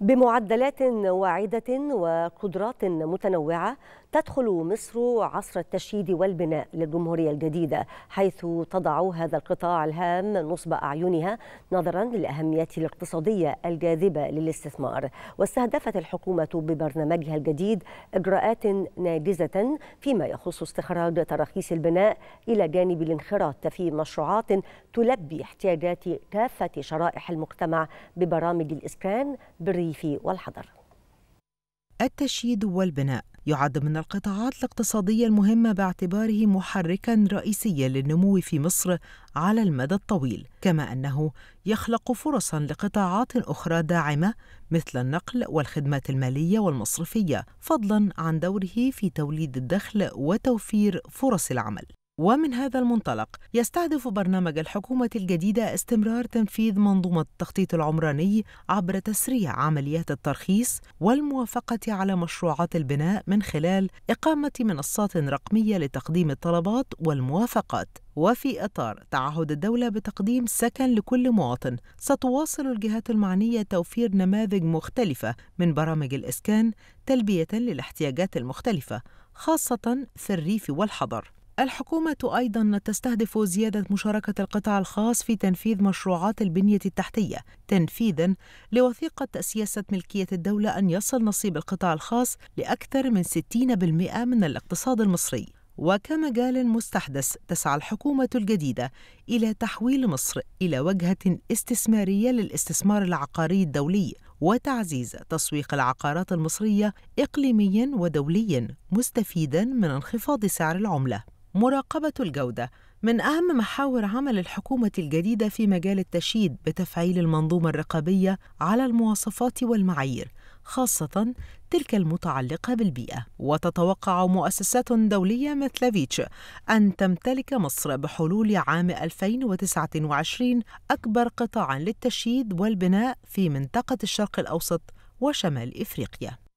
بمعدلات واعدة وقدرات متنوعة تدخل مصر عصر التشييد والبناء للجمهورية الجديدة حيث تضع هذا القطاع الهام نصب أعينها نظرا للأهمية الاقتصادية الجاذبة للاستثمار واستهدفت الحكومة ببرنامجها الجديد إجراءات ناجزة فيما يخص استخراج تراخيص البناء إلى جانب الانخراط في مشروعات تلبي احتياجات كافة شرائح المجتمع ببرامج الإسكان بالريف والحضر التشييد والبناء يعد من القطاعات الاقتصادية المهمة باعتباره محركاً رئيسياً للنمو في مصر على المدى الطويل، كما أنه يخلق فرصاً لقطاعات أخرى داعمة مثل النقل والخدمات المالية والمصرفية، فضلاً عن دوره في توليد الدخل وتوفير فرص العمل. ومن هذا المنطلق يستهدف برنامج الحكومة الجديدة استمرار تنفيذ منظومة التخطيط العمراني عبر تسريع عمليات الترخيص والموافقة على مشروعات البناء من خلال إقامة منصات رقمية لتقديم الطلبات والموافقات وفي إطار تعهد الدولة بتقديم سكن لكل مواطن، ستواصل الجهات المعنية توفير نماذج مختلفة من برامج الإسكان تلبية للاحتياجات المختلفة، خاصة في الريف والحضر. الحكومة أيضا تستهدف زيادة مشاركة القطاع الخاص في تنفيذ مشروعات البنية التحتية تنفيذا لوثيقة سياسة ملكية الدولة أن يصل نصيب القطاع الخاص لأكثر من 60% من الاقتصاد المصري وكمجال مستحدث تسعى الحكومة الجديدة إلى تحويل مصر إلى وجهة استثمارية للاستثمار العقاري الدولي وتعزيز تسويق العقارات المصرية إقليميا ودوليا مستفيدا من انخفاض سعر العملة مراقبة الجودة من أهم محاور عمل الحكومة الجديدة في مجال التشييد بتفعيل المنظومة الرقابية على المواصفات والمعايير، خاصة تلك المتعلقة بالبيئة. وتتوقع مؤسسات دولية مثل فيتش أن تمتلك مصر بحلول عام 2029 أكبر قطاع للتشييد والبناء في منطقة الشرق الأوسط وشمال إفريقيا.